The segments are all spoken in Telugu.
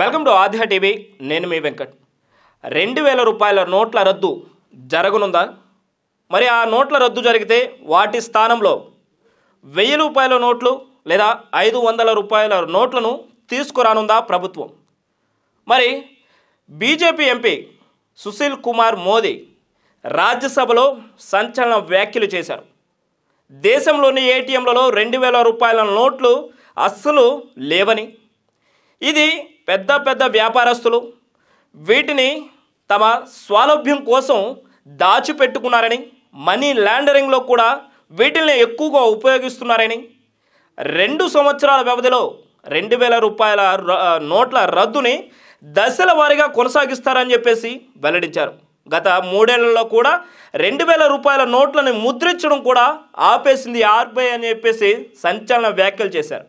వెల్కమ్ టు ఆధ్యా టీవీ నేను మీ వెంకట్ రెండు వేల రూపాయల నోట్ల రద్దు జరగనుందా మరి ఆ నోట్ల రద్దు జరిగితే వాటి స్థానంలో వెయ్యి రూపాయల నోట్లు లేదా ఐదు వందల రూపాయల నోట్లను తీసుకురానుందా ప్రభుత్వం మరి బీజేపీ ఎంపీ సుశీల్ కుమార్ మోదీ రాజ్యసభలో సంచలన వ్యాఖ్యలు చేశారు దేశంలోని ఏటీఎంలలో రెండు వేల రూపాయల నోట్లు అస్సలు లేవని ఇది పెద్ద పెద్ద వ్యాపారస్తులు వీటిని తమ స్వాలభ్యం కోసం దాచిపెట్టుకున్నారని మనీ ల్యాండరింగ్లో కూడా వీటిని ఎక్కువగా ఉపయోగిస్తున్నారని రెండు సంవత్సరాల వ్యవధిలో రెండు వేల రూపాయల నోట్ల రద్దుని దశల వారీగా కొనసాగిస్తారని చెప్పేసి వెల్లడించారు గత మూడేళ్లలో కూడా రెండు వేల రూపాయల నోట్లను ముద్రించడం కూడా ఆపేసింది ఆర్బీఐ అని చెప్పేసి సంచలన వ్యాఖ్యలు చేశారు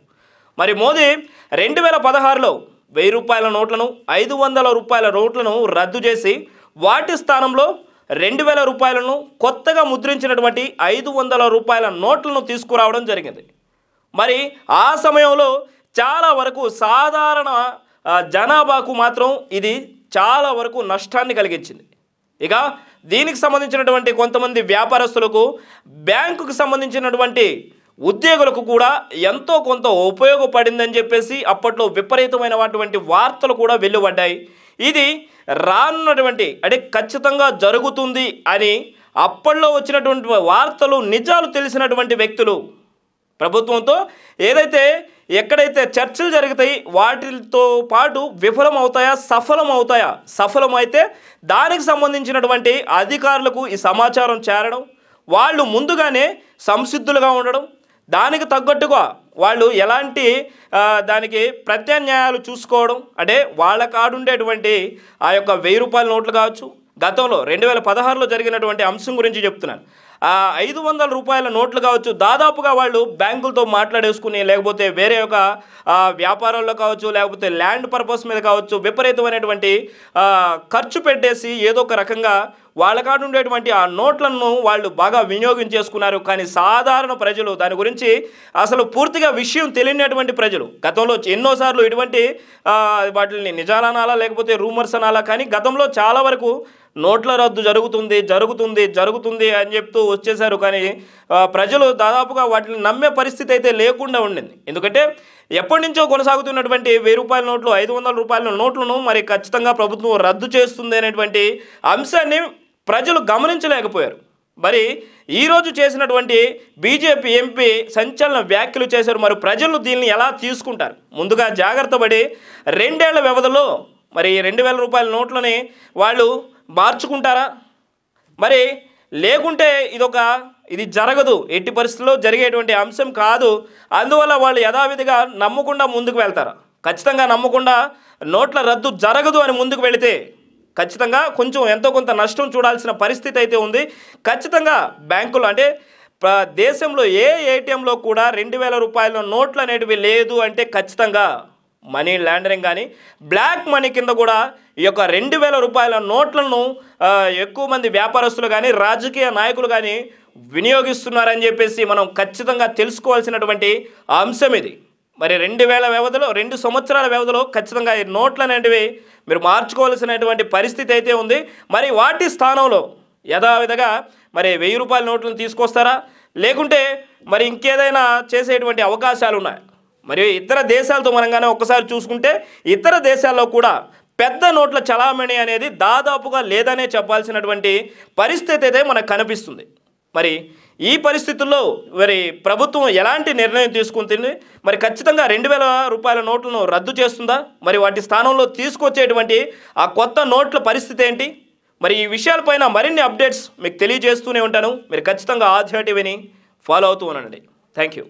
మరి మోదీ రెండు వేల పదహారులో వెయ్యి రూపాయల నోట్లను ఐదు వందల రూపాయల నోట్లను రద్దు చేసి వాటి స్థానంలో రెండు వేల రూపాయలను కొత్తగా ముద్రించినటువంటి ఐదు వందల రూపాయల నోట్లను తీసుకురావడం జరిగింది మరి ఆ సమయంలో చాలా వరకు సాధారణ జనాభాకు మాత్రం ఇది చాలా వరకు నష్టాన్ని కలిగించింది ఇక దీనికి సంబంధించినటువంటి కొంతమంది వ్యాపారస్తులకు బ్యాంకుకు సంబంధించినటువంటి ఉద్యోగులకు కూడా ఎంతో కొంత ఉపయోగపడిందని చెప్పేసి అప్పట్లో విపరీతమైనటువంటి వార్తలు కూడా వెలువడ్డాయి ఇది రానున్నటువంటి అంటే ఖచ్చితంగా జరుగుతుంది అని అప్పట్లో వచ్చినటువంటి వార్తలు నిజాలు తెలిసినటువంటి వ్యక్తులు ప్రభుత్వంతో ఏదైతే ఎక్కడైతే చర్చలు జరుగుతాయి వాటితో పాటు విఫలం అవుతాయా సఫలం అవుతాయా సఫలమైతే దానికి సంబంధించినటువంటి అధికారులకు ఈ సమాచారం చేరడం వాళ్ళు ముందుగానే సంసిద్ధులుగా ఉండడం దానికి తగ్గట్టుగా వాళ్ళు ఎలాంటి దానికి ప్రత్యామ్నాయాలు చూసుకోవడం అంటే వాళ్ళ కాడుండేటువంటి ఆ యొక్క వెయ్యి రూపాయల నోట్లు కావచ్చు గతంలో రెండు వేల పదహారులో జరిగినటువంటి అంశం గురించి చెప్తున్నాను ఆ ఐదు వందల రూపాయల నోట్లు కావచ్చు దాదాపుగా వాళ్ళు బ్యాంకులతో మాట్లాడేసుకుని లేకపోతే వేరే ఒక వ్యాపారాల్లో కావచ్చు లేకపోతే ల్యాండ్ పర్పస్ మీద కావచ్చు విపరీతమైనటువంటి ఖర్చు పెట్టేసి ఏదో ఒక రకంగా వాళ్ళకాడు ఉండేటువంటి ఆ నోట్లను వాళ్ళు బాగా వినియోగం చేసుకున్నారు కానీ సాధారణ ప్రజలు దాని గురించి అసలు పూర్తిగా విషయం తెలియనటువంటి ప్రజలు గతంలో ఎన్నోసార్లు ఇటువంటి వాటిని నిజాలనాలా లేకపోతే రూమర్స్ అనాలా కానీ గతంలో చాలా వరకు నోట్ల రద్దు జరుగుతుంది జరుగుతుంది జరుగుతుంది అని చెప్తూ వచ్చేసారు కానీ ప్రజలు దాదాపుగా వాటిని నమ్మే పరిస్థితి అయితే లేకుండా ఉండింది ఎందుకంటే ఎప్పటి నుంచో కొనసాగుతున్నటువంటి వెయ్యి రూపాయల నోట్లు ఐదు వందల రూపాయల నోట్లను మరి ఖచ్చితంగా ప్రభుత్వం రద్దు చేస్తుంది అనేటువంటి అంశాన్ని ప్రజలు గమనించలేకపోయారు మరి ఈరోజు చేసినటువంటి బీజేపీ ఎంపీ సంచలన వ్యాఖ్యలు చేశారు మరి ప్రజలు దీన్ని ఎలా తీసుకుంటారు ముందుగా జాగ్రత్త పడి రెండేళ్ల వ్యవధిలో మరి రెండు వేల రూపాయల నోట్లని వాళ్ళు మార్చుకుంటారా మరి లేకుంటే ఇదొక ఇది జరగదు ఎట్టి పరిస్థితుల్లో జరిగేటువంటి అంశం కాదు అందువల్ల వాళ్ళు యథావిధిగా నమ్మకుండా ముందుకు వెళ్తారా ఖచ్చితంగా నమ్మకుండా నోట్ల రద్దు జరగదు అని ముందుకు వెళితే ఖచ్చితంగా కొంచెం ఎంతో కొంత నష్టం చూడాల్సిన పరిస్థితి అయితే ఉంది ఖచ్చితంగా బ్యాంకులు అంటే దేశంలో ఏ ఏటీఎంలో కూడా రెండు వేల రూపాయల నోట్లు అనేటివి లేదు అంటే ఖచ్చితంగా మనీ లాండరింగ్ కానీ బ్లాక్ మనీ కింద కూడా ఈ యొక్క రెండు వేల రూపాయల నోట్లను ఎక్కువ మంది వ్యాపారస్తులు కానీ రాజకీయ నాయకులు కానీ వినియోగిస్తున్నారని చెప్పేసి మనం ఖచ్చితంగా తెలుసుకోవాల్సినటువంటి అంశం ఇది మరి రెండు వేల వ్యవధిలో రెండు సంవత్సరాల వ్యవధిలో ఖచ్చితంగా ఈ నోట్లు అనేటివి మీరు మార్చుకోవాల్సినటువంటి పరిస్థితి అయితే ఉంది మరి వాటి స్థానంలో యథావిధగా మరి వెయ్యి రూపాయల నోట్లను తీసుకొస్తారా లేకుంటే మరి ఇంకేదైనా చేసేటువంటి అవకాశాలు ఉన్నాయి మరియు ఇతర దేశాలతో మనంగానే ఒక్కసారి చూసుకుంటే ఇతర దేశాల్లో కూడా పెద్ద నోట్ల చలామణి అనేది దాదాపుగా లేదనే చెప్పాల్సినటువంటి పరిస్థితి అయితే మనకు కనిపిస్తుంది మరి ఈ పరిస్థితుల్లో మరి ప్రభుత్వం ఎలాంటి నిర్ణయం తీసుకుంటుంది మరి ఖచ్చితంగా రెండు వేల రూపాయల నోట్లను రద్దు చేస్తుందా మరి వాటి స్థానంలో తీసుకొచ్చేటువంటి ఆ కొత్త నోట్ల పరిస్థితి ఏంటి మరి ఈ విషయాలపైన మరిన్ని అప్డేట్స్ మీకు తెలియజేస్తూనే ఉంటాను మీరు ఖచ్చితంగా ఆధ్యాయ ఫాలో అవుతూ ఉండండి థ్యాంక్ యూ